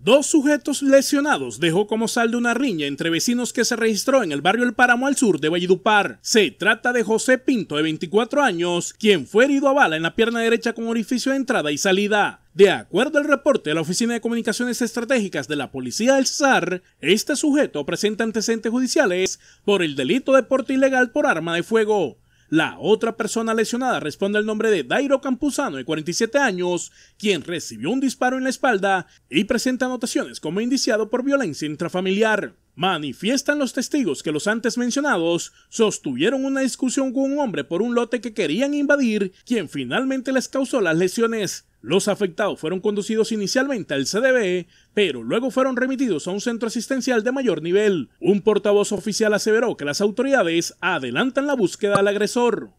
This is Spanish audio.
Dos sujetos lesionados dejó como saldo una riña entre vecinos que se registró en el barrio El Páramo al sur de Valledupar. Se trata de José Pinto, de 24 años, quien fue herido a bala en la pierna derecha con orificio de entrada y salida. De acuerdo al reporte de la Oficina de Comunicaciones Estratégicas de la Policía del SAR, este sujeto presenta antecedentes judiciales por el delito de porte ilegal por arma de fuego. La otra persona lesionada responde al nombre de Dairo Campuzano, de 47 años, quien recibió un disparo en la espalda y presenta anotaciones como indiciado por violencia intrafamiliar manifiestan los testigos que los antes mencionados sostuvieron una discusión con un hombre por un lote que querían invadir, quien finalmente les causó las lesiones. Los afectados fueron conducidos inicialmente al CDB, pero luego fueron remitidos a un centro asistencial de mayor nivel. Un portavoz oficial aseveró que las autoridades adelantan la búsqueda al agresor.